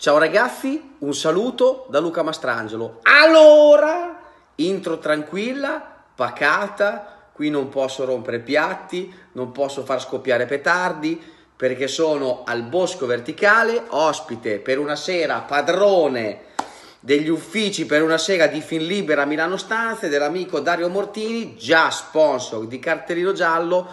Ciao ragazzi, un saluto da Luca Mastrangelo. Allora, intro tranquilla, pacata, qui non posso rompere piatti, non posso far scoppiare petardi perché sono al Bosco Verticale, ospite per una sera, padrone degli uffici per una sera di fin Finlibera Milano Stanze dell'amico Dario Mortini, già sponsor di Cartellino Giallo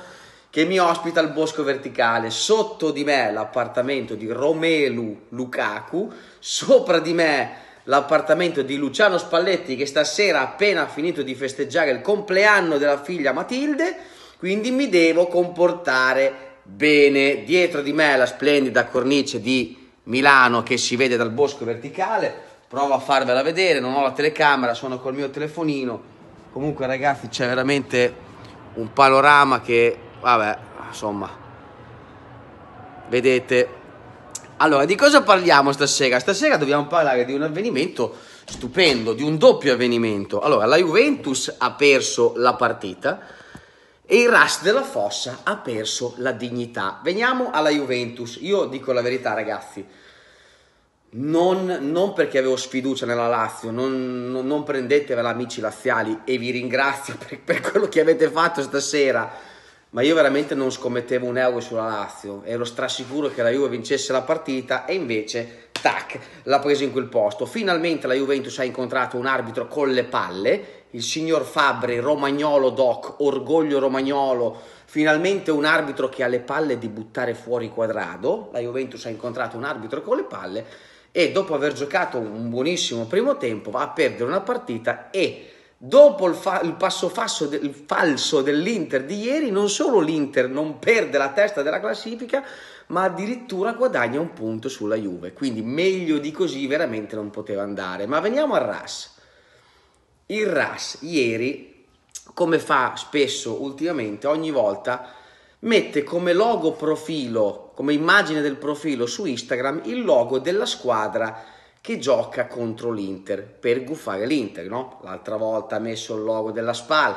che mi ospita il bosco verticale, sotto di me l'appartamento di Romelu Lukaku, sopra di me l'appartamento di Luciano Spalletti che stasera ha appena finito di festeggiare il compleanno della figlia Matilde, quindi mi devo comportare bene. Dietro di me la splendida cornice di Milano che si vede dal bosco verticale, provo a farvela vedere, non ho la telecamera, sono col mio telefonino. Comunque ragazzi c'è veramente un panorama che vabbè, insomma, vedete. Allora, di cosa parliamo stasera? Stasera dobbiamo parlare di un avvenimento stupendo, di un doppio avvenimento. Allora, la Juventus ha perso la partita e il Ras della Fossa ha perso la dignità. Veniamo alla Juventus. Io dico la verità, ragazzi. Non, non, perché avevo sfiducia nella Lazio, non, non, non prendetevela amici laziali e vi ringrazio per, per quello che avete fatto stasera ma io veramente non scommettevo un euro sulla Lazio, ero strassicuro che la Juve vincesse la partita e invece, tac, l'ha preso in quel posto. Finalmente la Juventus ha incontrato un arbitro con le palle, il signor Fabri, romagnolo doc, orgoglio romagnolo, finalmente un arbitro che ha le palle di buttare fuori quadrado, la Juventus ha incontrato un arbitro con le palle e dopo aver giocato un buonissimo primo tempo va a perdere una partita e dopo il, fa- il passo falso, de- il falso dell'Inter di ieri, non solo l'Inter non perde la testa della classifica, ma addirittura guadagna un punto sulla Juve. Quindi meglio di così veramente non poteva andare. Ma veniamo al RAS. Il RAS ieri, come fa spesso ultimamente, ogni volta mette come logo profilo, come immagine del profilo su Instagram il logo della squadra che gioca contro l'Inter per guffare l'Inter, no? L'altra volta ha messo il logo della Spal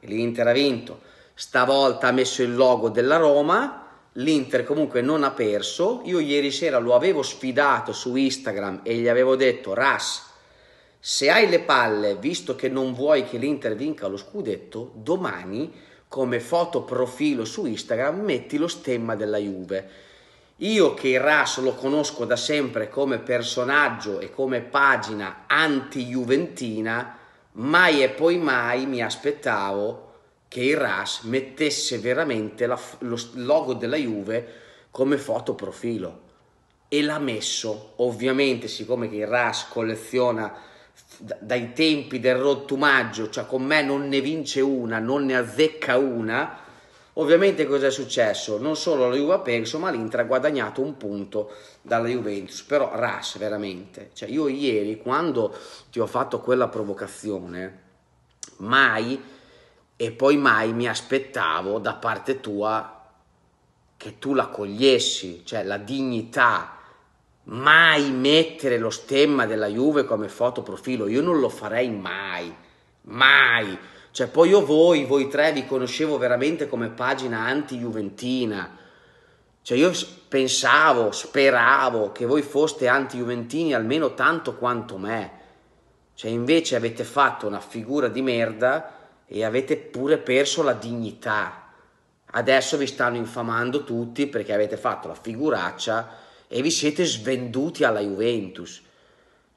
e l'Inter ha vinto. Stavolta ha messo il logo della Roma, l'Inter comunque non ha perso. Io ieri sera lo avevo sfidato su Instagram e gli avevo detto "Ras, se hai le palle, visto che non vuoi che l'Inter vinca lo scudetto, domani come foto profilo su Instagram metti lo stemma della Juve io che Ras lo conosco da sempre come personaggio e come pagina anti-juventina, mai e poi mai mi aspettavo che il Ras mettesse veramente la, lo logo della Juve come fotoprofilo e l'ha messo ovviamente siccome che il Ras colleziona dai tempi del rottumaggio cioè con me non ne vince una non ne azzecca una Ovviamente cosa è successo? Non solo la Juve ha perso, ma l'Inter ha guadagnato un punto dalla Juventus, però Ras, veramente. Cioè io ieri quando ti ho fatto quella provocazione, mai e poi mai mi aspettavo da parte tua che tu la cogliessi, cioè la dignità, mai mettere lo stemma della Juve come fotoprofilo, io non lo farei mai, mai cioè, poi io voi, voi tre, vi conoscevo veramente come pagina anti-juventina. Cioè, io pensavo, speravo che voi foste anti-juventini almeno tanto quanto me. Cioè, invece avete fatto una figura di merda e avete pure perso la dignità. Adesso vi stanno infamando tutti perché avete fatto la figuraccia e vi siete svenduti alla Juventus.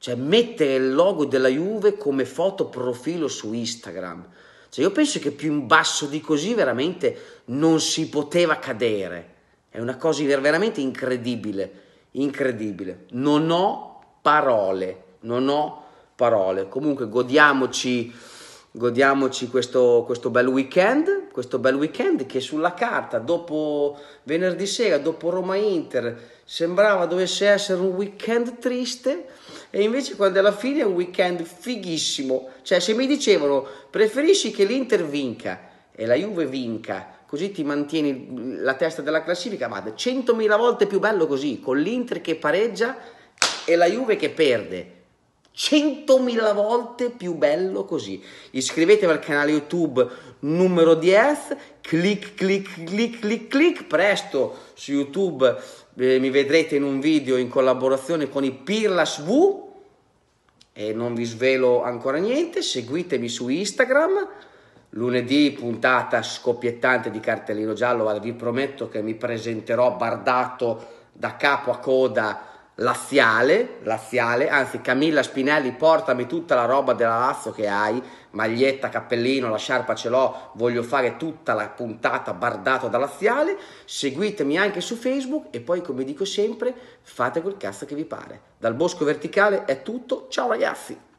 Cioè mettere il logo della Juve come foto profilo su Instagram. Cioè io penso che più in basso di così veramente non si poteva cadere. È una cosa veramente incredibile, incredibile. Non ho parole, non ho parole. Comunque godiamoci godiamoci questo, questo, bel weekend, questo bel weekend che sulla carta dopo venerdì sera, dopo Roma Inter, sembrava dovesse essere un weekend triste e invece quando è alla fine è un weekend fighissimo, cioè se mi dicevano preferisci che l'Inter vinca e la Juve vinca, così ti mantieni la testa della classifica, ma 100.000 volte più bello così, con l'Inter che pareggia e la Juve che perde 100.000 volte più bello così. Iscrivetevi al canale YouTube numero 10, clic clic clic clic clic, presto su YouTube eh, mi vedrete in un video in collaborazione con i Pirlas V e non vi svelo ancora niente, seguitemi su Instagram. Lunedì puntata scoppiettante di cartellino giallo, vi prometto che mi presenterò bardato da capo a coda laziale, laziale, anzi Camilla Spinelli portami tutta la roba della Lazio che hai, maglietta, cappellino, la sciarpa ce l'ho, voglio fare tutta la puntata bardata da laziale, seguitemi anche su Facebook e poi come dico sempre fate quel cazzo che vi pare. Dal Bosco Verticale è tutto, ciao ragazzi!